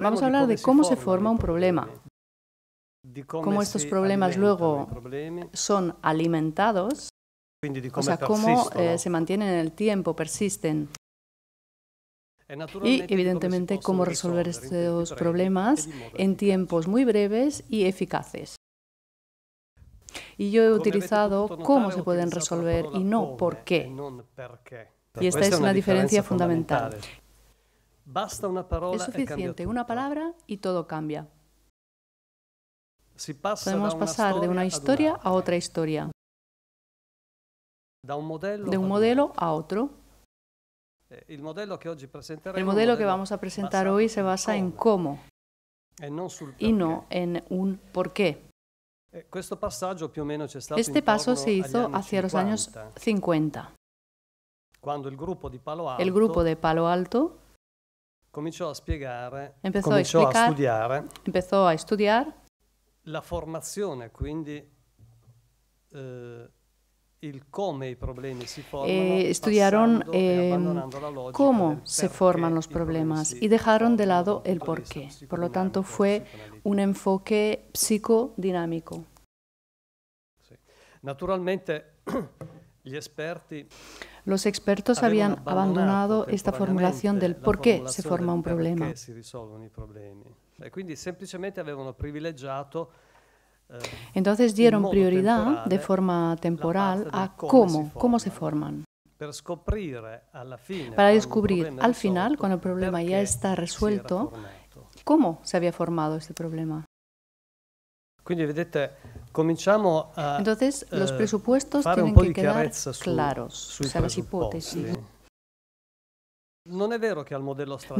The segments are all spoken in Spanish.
Vamos a hablar de cómo se forma un problema, cómo estos problemas luego son alimentados, o sea, cómo eh, se mantienen en el tiempo, persisten. E y evidentemente cómo resolver estos problemas e en tiempos muy breves y eficaces. Y yo he utilizado cómo se pueden resolver y no por qué. E y esta es una diferencia fundamental. Basta una es suficiente una palabra y todo cambia. Podemos pasar de una historia a, otra historia, de un modelo a otro. Eh, el modelo que, vamos a presentar hoy se basa en cómo e y no en un por qué. E este paso se hizo hacia los años 50, cuando el grupo de Palo Alto cominciò a spiegare, empezó a, explicar, empezó a estudiar la formazione, quindi eh, il come i problemi si formano, estudiaron cómo e eh, se forman los problemas y dejaron de lado el porqué. Por lo tanto, fue un enfoque psicodinámico. Naturalmente, los expertos habían abandonado esta formulación del por qué se forma un problema. E eh, Entonces dieron prioridad de forma temporal a cómo, cómo se forman. Para descubrir al final, cuando el problema ya está resuelto, cómo se había formado este problema. Entonces, eh, los presupuestos tienen que quedar claros, o sea, claros, las hipótesis. No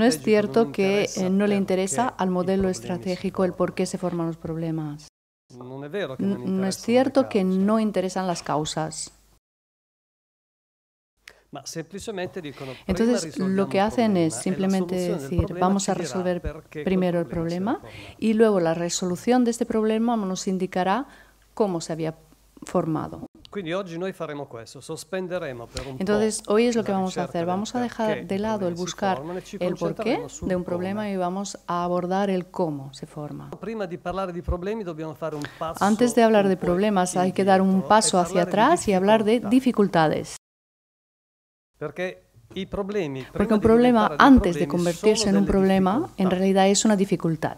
es cierto que eh, no le interesa al modelo estratégico el por qué se forman los problemas. No es cierto que no interesan las causas. Entonces, lo que hacen es e simplemente decir, vamos a resolver primero el problema y luego la resolución de este problema nos indicará cómo se había formado. Entonces, hoy es lo que vamos a hacer. Vamos a dejar de e lado el buscar el porqué de un problema y vamos a abordar el cómo se forma. Antes de hablar de problemas, hay que dar un paso e hacia atrás y hablar de dificultades. Porque un problema, antes de convertirse en un problema, en realidad es una dificultad.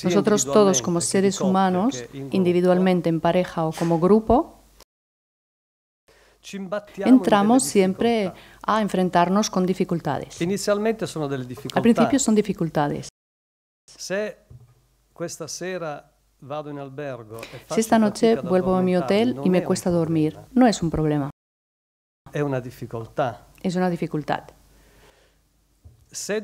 Nosotros todos como seres humanos, individualmente, en pareja o como grupo, entramos siempre a enfrentarnos con dificultades. Al principio son dificultades. Si esta sera e si esta noche vuelvo a mi hotel y me cuesta dormir, no es un problema. Es una dificultad. Si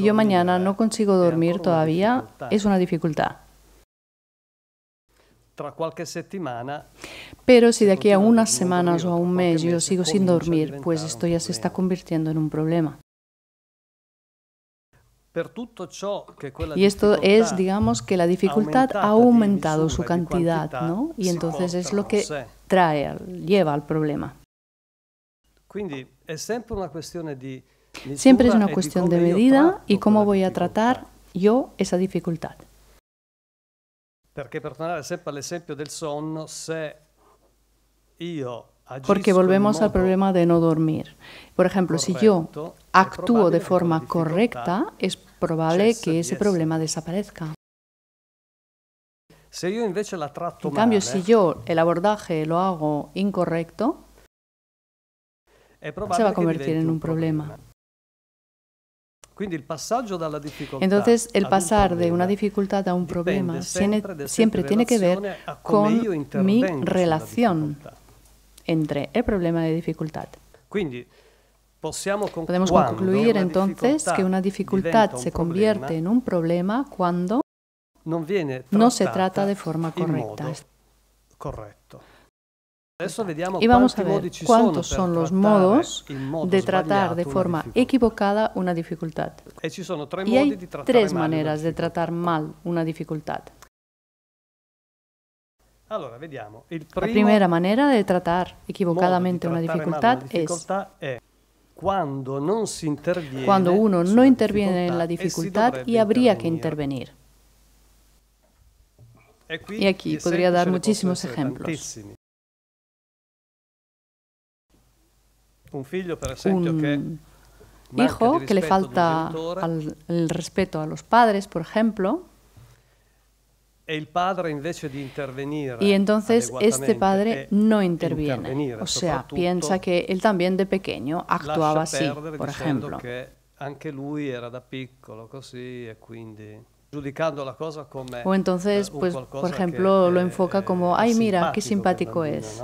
yo mañana no consigo dormir todavía, es una dificultad. Pero si de aquí a unas semanas o a un mes yo sigo sin dormir, pues esto ya se está convirtiendo en un problema. Y esto es, digamos, que la dificultad ha aumentado su cantidad, ¿no? Y entonces es lo que trae, lleva al problema. Siempre es una e cuestión de medida y cómo voy a tratar yo esa dificultad. Porque, siempre el ejemplo del sonno, se porque volvemos al problema de no dormir. Por ejemplo, si yo actúo de forma correcta, es probable que ese problema desaparezca. En cambio, si ¿eh? yo el abordaje lo hago incorrecto, se va a convertir en un problema. Entonces, el pasar de una dificultad a un problema siempre tiene que ver con mi relación entre el problema de dificultad. Podemos concluir entonces que una dificultad se convierte en un problema cuando no se trata de forma correcta. Y e vamos a ver cuántos son los modos de tratar de forma equivocada una dificultad. E y hay tres maneras de tratar mal una dificultad la primera manera de tratar equivocadamente una dificultad, es, cuando, uno no interviene en la e dificultad y habría que intervenir. E y aquí podría dar muchísimos ejemplos. Un hijo que le falta el respeto a los padres, por ejemplo, padre, y entonces este padre eh, no interviene. O sea, piensa que él también de pequeño actuaba así, por ejemplo. Que era o entonces, eh, pues, por ejemplo, lo enfoca como, ay, mira, qué simpático es.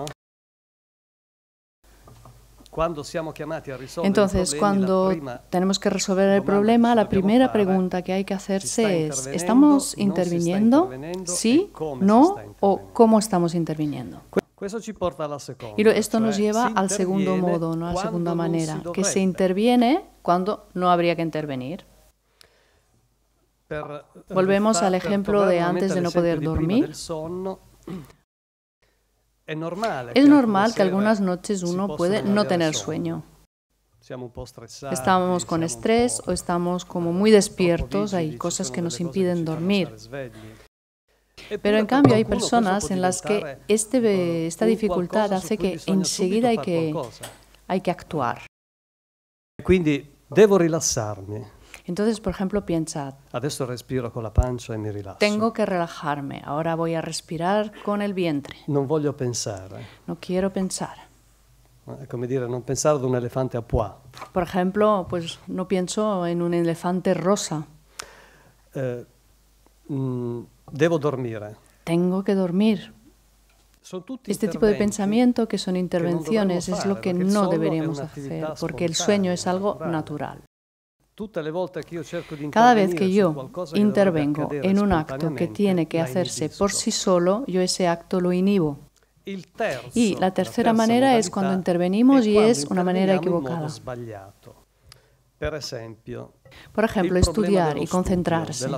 Entonces, cuando tenemos que resolver el problema, la primera pregunta que hay que hacerse es, ¿estamos interviniendo? ¿Sí? ¿No? ¿O cómo estamos interviniendo? Y esto nos lleva al segundo modo, ¿no? a la segunda manera, que se interviene cuando no habría que intervenir. Volvemos al ejemplo de antes de no poder dormir. Es normal, que algunas noches uno puede no tener sueño. Estamos con estrés o estamos como muy despiertos, hay cosas que nos impiden dormir. Pero en cambio hay personas en las que eh, este esta dificultad hace que enseguida hay que, hay que actuar. Entonces, ¿debo entonces, por ejemplo, piensa, Adesso respiro con la pancia y e me rilasso. tengo que relajarme, ahora voy a respirar con el vientre, Non voglio pensare. no quiero pensar. Eh, come decir no pensar de un elefante a Por ejemplo, pues no pienso en un elefante rosa, Eh, mm, dormir. tengo que dormir. Este tipo de pensamiento que son intervenciones es lo que no deberíamos hacer, porque el sueño es algo natural. Cada vez que yo intervengo en un acto que tiene que hacerse por sí solo, yo ese acto lo inhibo. Y la tercera manera es cuando intervenimos y es una manera equivocada. Por ejemplo, estudiar y concentrarse.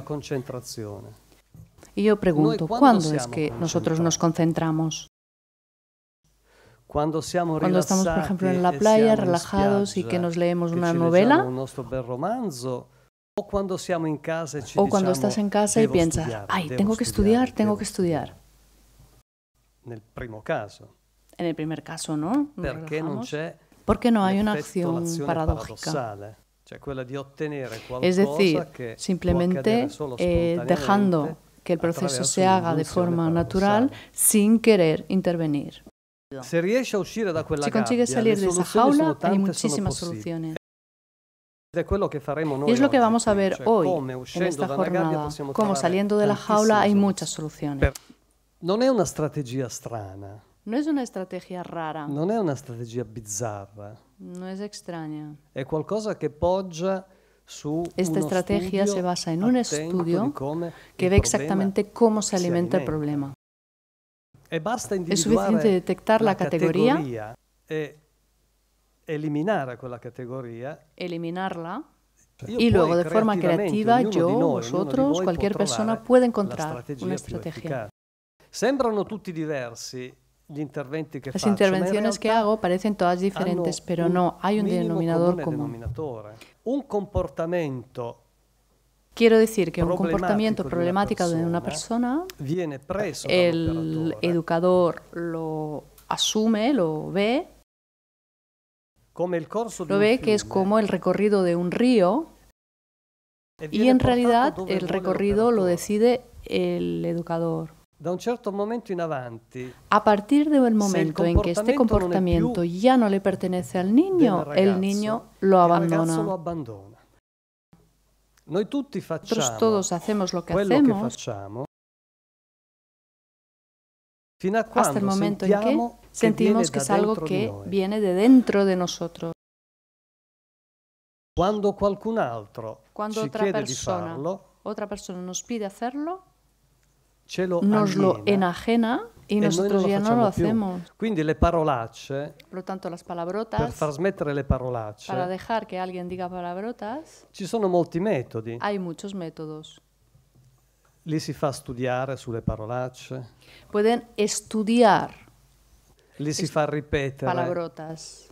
Y yo pregunto, ¿cuándo es que nosotros nos concentramos? Cuando, estamos, por ejemplo, en la eh, playa, relajados y que nos leemos una novela, o cuando, casa o cuando estás en casa y piensas, ay, tengo que estudiar, tengo que estudiar. En el primer caso, ¿no? Porque no hay una acción paradójica. Es decir, simplemente eh, dejando que el proceso se haga de forma natural sin querer intervenir. Se riesce consigue salir de esa jaula, hay muchísimas soluciones. es lo que vamos a ver hoy en esta jornada, como saliendo de la jaula hay muchas soluciones. No es una estrategia strana. No es una estrategia rara. No es una estrategia bizzarra. No es extraña. qualcosa Esta estrategia se basa en un estudio que ve exactamente cómo se alimenta el problema. Eh, es suficiente detectar la categoría, e categoría, eliminarla y luego de forma creativa yo, vosotros, cualquier persona puede encontrar una estrategia. Sembrano tutti diversi Las intervenciones que hago parecen todas diferentes, pero no, hay un denominador común. Un comportamiento Quiero decir que un comportamiento problemático de una persona, el educador lo asume, lo ve, lo ve que es como el recorrido de un río e y en realidad el recorrido lo decide el educador. a partir del momento en que este comportamiento ya no le pertenece al niño, el niño lo abandona. Nosotros todos hacemos lo que hacemos hasta el momento en que sentimos que es algo que viene de dentro de nosotros. Cuando otra persona, otra persona nos pide hacerlo, nos lo enajena E, e noi non lo facciamo Quindi le parolacce, lo tanto, las per far smettere le parolacce, para dejar que alguien diga palabrotas, ci sono molti metodi. Hay muchos métodos. Li si fa studiare sulle parolacce. Pueden estudiar. Li si fa ripetere. Palabrotas.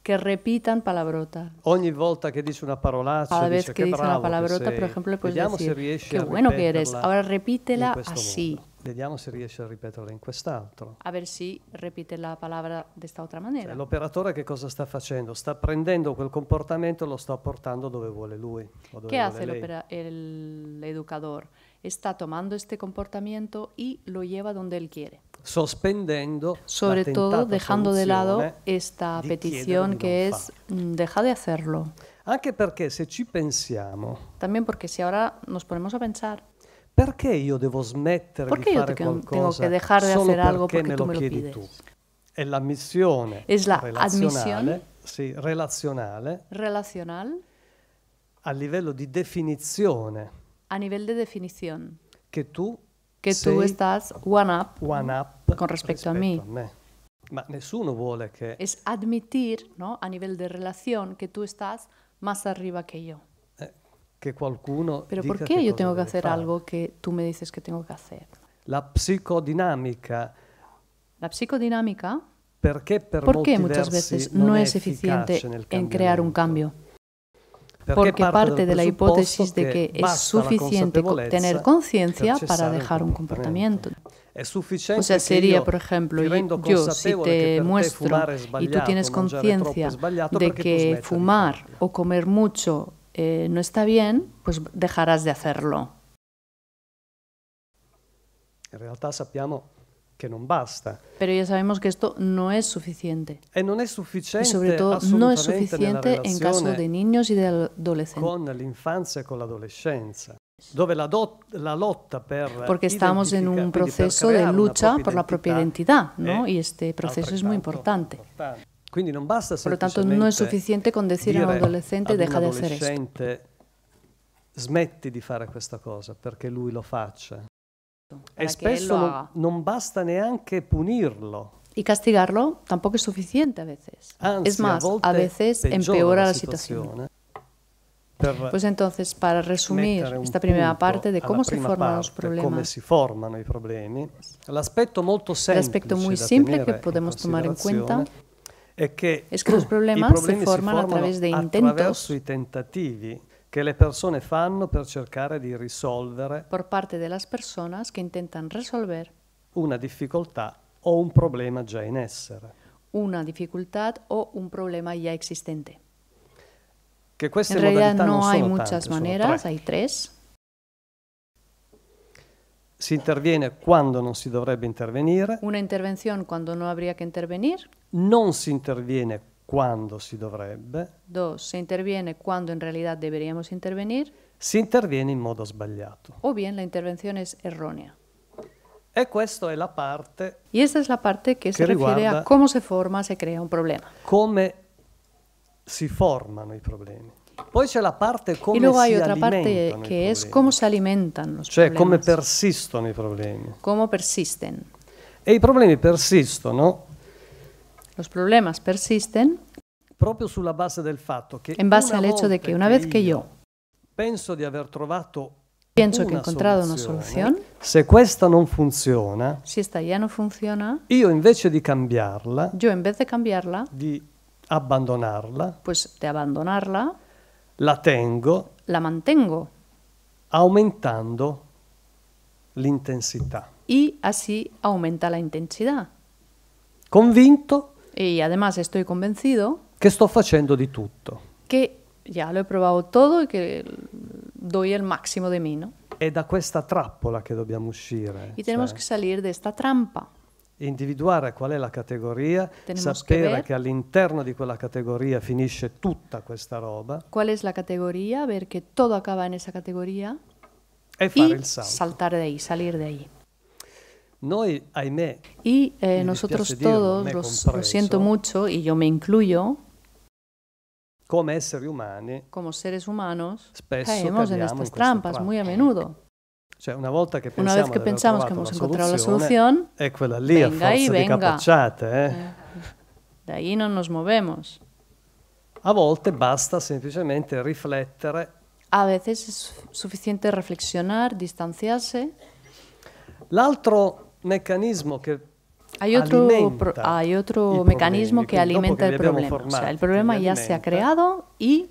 Que repitan palabrota. Ogni volta che dice una parolaccia, Cada vez dice, que dice una palabrota, per esempio, le puoi dire: Che qué bueno que eres, ahora repítela así. Modo. Vediamo se riesce a ripeterla in quest'altro. A ver si repite la palabra de esta otra manera. El l'operatore qué cosa sta facendo? Sta prendendo quel comportamento e lo está portando donde vuole lui. ¿Qué hace el, educador? Está tomando este comportamiento y e lo lleva donde él quiere. Sospendendo Sobre todo dejando de lado esta petición que es mm, deja de hacerlo. Anche perché se ci pensiamo, También porque si ahora nos ponemos a pensar, Perché io devo smettere perché di fare qualcosa tengo dejar de solo algo perché me lo, me lo pides. tu? È Es la relazionale, sì, relazionale Relacional. a livello di definizione. A livello di de definizione. Che tu che tu estás one up, one up con rispetto, a, me. a, me. Ma nessuno vuole che... Es admitir, no? a livello di relazione, che tu estás más arriba que yo. Pero ¿por qué yo tengo que hacer algo que tú me dices que tengo que hacer? La psicodinámica. La psicodinámica. ¿Por qué muchas veces no es eficiente en crear un cambio? Porque parte de la hipótesis de que es suficiente tener conciencia para dejar un comportamiento. O sea, sería, por ejemplo, yo si te muestro y tú tienes conciencia de que fumar o comer mucho eh, no está bien, pues dejarás de hacerlo. En realidad sabemos que no basta. Pero ya sabemos que esto no es suficiente. E y, sobre todo no es suficiente en caso de niños y de adolescentes. Con e la infancia con la adolescencia. la Porque estamos en un proceso de lucha por la propia identidad, y este proceso es muy importante. Por lo tanto, no es suficiente con decir a un adolescente deja de hacer adolescente, Smetti di fare questa cosa perché lui lo faccia. E spesso No basta neanche punirlo. Y castigarlo tampoco es suficiente a veces. es más, a, veces empeora la situación. Pues entonces, para resumir esta primera parte de cómo se forman los problemas, el aspecto muy simple que podemos tomar en cuenta è che es que los problemas se forman a través de intentos. Attraverso i tentativi che le persone fanno per cercare di risolvere por parte de las personas que intentan una difficoltà o un problema già in essere. Una dificultad o un problema ya existente. Que queste en realidad no hay muchas tante, maneras, hay tres si interviene quando non si dovrebbe intervenire. Una intervenzione quando non habría che intervenire. Non si interviene quando si dovrebbe. Dos, si interviene quando in realtà deberíamos intervenire. Si interviene in modo sbagliato. O bien la intervenzione è erronea. E questa è la parte. E questa è la parte che, che si riferisce a come si forma, si crea un problema. Come si formano i problemi. Y luego hay otra parte que es cómo se alimentan los cioè, problemas. come persistono i problemi. Cómo persisten. E i problemi persistono. Los problemas persisten. Proprio sulla base del fatto che en base al hecho de que una vez que yo penso di aver trovato pienso che ho incontrato una soluzione, se questa non funziona, si esta ya no funciona, io invece di cambiarla, yo en vez cambiarla, di abbandonarla, pues de abbandonarla, la tengo, la mantengo, aumentando l'intensità. E così aumenta la intensità. Convinto E además estoy convencido che sto facendo di tutto. Che già lo he provato tutto e che do il massimo di me. ¿no? È da questa trappola che dobbiamo uscire. Y tenemos cioè. que salir de esta trampa individuare qual è la categoria, Tenemos sapere che, que all'interno di quella categoria finisce tutta questa roba. Qual è la categoria, ver tutto acaba in esa categoria. E fare il salto. Saltare de ahí, salir de ahí. Noi, ahimè, y eh, nosotros todos, dirlo, lo, lo siento mucho, y yo me incluyo, come esseri umani, como seres humanos, spesso caemos en estas trampas, trampa. muy a menudo. Cioè, una volta che pensiamo, que che, pensiamo che abbiamo encontrado la soluzione, de quella lì a di capocciate. Eh. eh da non nos movemos. A volte basta semplicemente riflettere. A veces es suficiente reflexionar, distanciarse. L'altro meccanismo che Hay otro, pro, hay otro mecanismo que alimenta il el problema. Formati, o el problema ya se ha creado y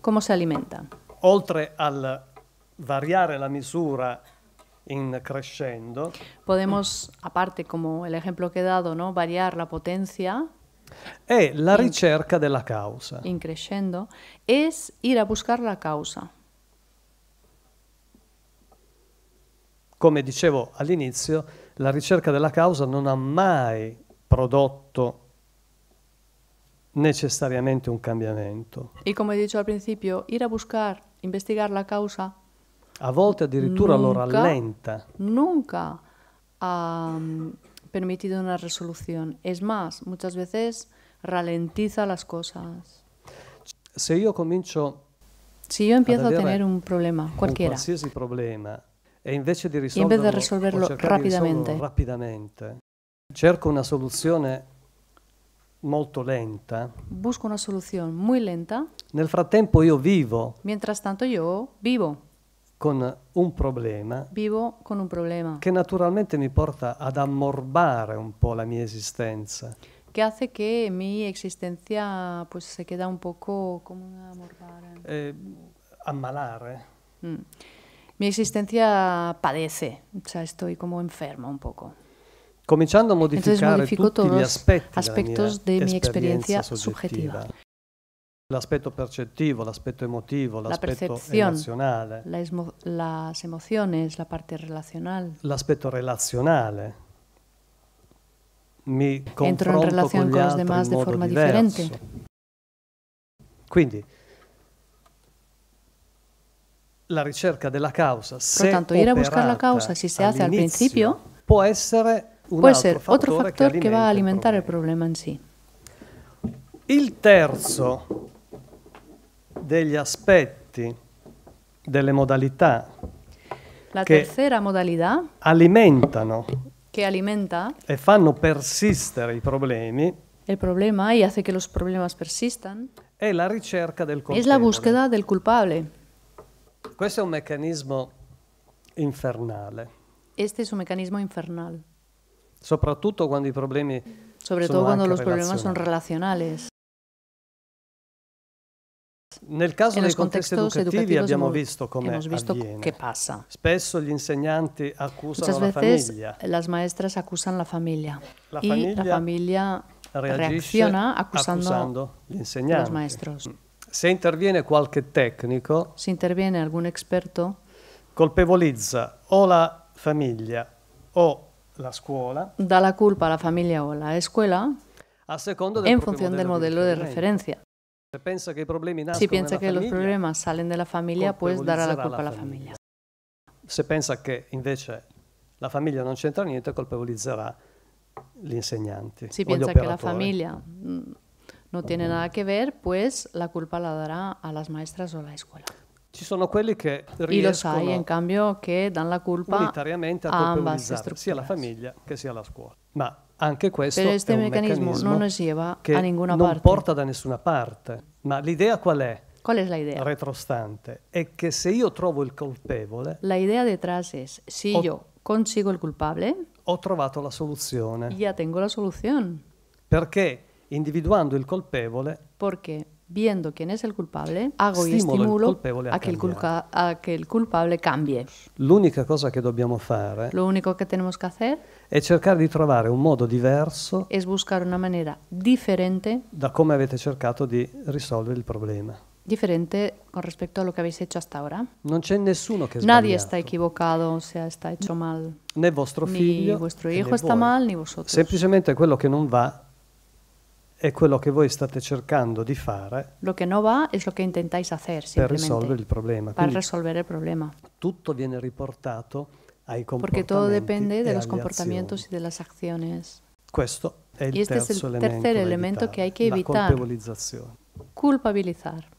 cómo se alimenta. Oltre al variare la misura in crescendo. Podemos, aparte como el ejemplo que he dado, ¿no? variar la potenza. È la in, ricerca della causa. In crescendo, È ir a buscar la causa. Come dicevo all'inizio, la ricerca della causa non ha mai prodotto necessariamente un cambiamento. E come dicevo al principio, ir a buscar, investigar la causa A volte addirittura lo rallenta. Nunca ha mm, permitido una resolución. Es más, muchas veces ralentiza las cosas. Se io comincio si yo empiezo a tener un problema, cualquiera, un qualsiasi problema, e invece di y en vez de resolverlo rápidamente, cerco una soluzione molto lenta. Busco una solución muy lenta. Nel frattempo io vivo. Mientras tanto yo vivo. con un problema. Vivo con un problema. Che naturalmente mi porta ad ammorbare un po' la mia esistenza. Che hace che mi esistenza pues se queda un po' come ammorbare. Eh, ammalare. Mm. Mi esistenza padece, cioè sto come enferma un po'. Cominciando a modificare Entonces, tutti gli aspetti della mia esperienza soggettiva. L'aspetto percettivo, l'aspetto emotivo, l'aspetto la emozionale. las emociones, la parte relazionale. L'aspetto relazionale. Mi Entro in relazione con, gli con demás de forma differente. Quindi la ricerca della causa, se Por tanto, ir a buscar la causa, si se hace al principio, può essere un può altro, fattore, che, che, va a alimentare il problema in sé. Il terzo degli aspetti, delle modalità. La terza modalità. Alimentano. Che alimenta. E fanno persistere i problemi. Il problema e hace che i problemi persistano. È la ricerca del colpevole. È la búsqueda del culpable. Questo è un meccanismo infernale. Questo è un meccanismo infernale. Soprattutto quando i problemi Soprattutto quando i problemi sono relazionali. Nel caso dei contesti educativi, educativi abbiamo visto come visto che pasa. Spesso gli insegnanti accusano la famiglia. Las maestras acusan la famiglia. La famiglia, la famiglia reaziona accusando, accusando gli insegnanti. Se interviene qualche tecnico, se interviene algún experto, colpevolizza o la famiglia o la scuola. Da la culpa alla famiglia o alla scuola. A secondo del en función del modello di de referenza. si piensa que los problemas salen de la familia, pues dará la culpa a la familia Si piensa que, invece la familia no c'entra niente, a los enseñante. Si piensa que la familia mm, no tiene nada que ver, pues la culpa la dará a las maestras o a la escuela. Ci sono quelli che riescono... E lo sai, in cambio, che danno la colpa unitariamente a colpevolizzare sia la famiglia che sia la scuola. Ma anche questo Pero questo è un meccanismo non che a nessuna non parte. porta da nessuna parte. Ma l'idea qual è? Qual è l'idea? Retrostante. È che se io trovo il colpevole... La idea detrás è, se io consigo il culpable... Ho trovato la soluzione. Ya tengo la soluzione. Perché individuando il colpevole... Perché? viendo quién es el culpable, hago y estimulo il a, a, che il culpa, a, che il culpable cambie. L'unica cosa che dobbiamo fare Lo único que tenemos que hacer è cercare di trovare un modo diverso es buscar una manera diferente da come avete cercato di risolvere il problema. Diferente con respecto a lo que habéis hecho hasta ahora. Non c'è nessuno che Nadie sbagliato. está equivocado, o sea, está hecho mal. Né vostro figlio, né vuestro hijo está voi. mal, ni vosotros. Semplicemente quello che non va è quello che voi state cercando di fare. Lo che non va è lo che intentate hacer, Per risolvere il problema. Per risolvere il problema. Tutto viene riportato ai comportamenti. Perché tutto dipende dai comportamenti e dalle azioni. Questo è il, terzo, este es el elemento elemento, che hay que evitar. La culpabilizzazione. Culpabilizar.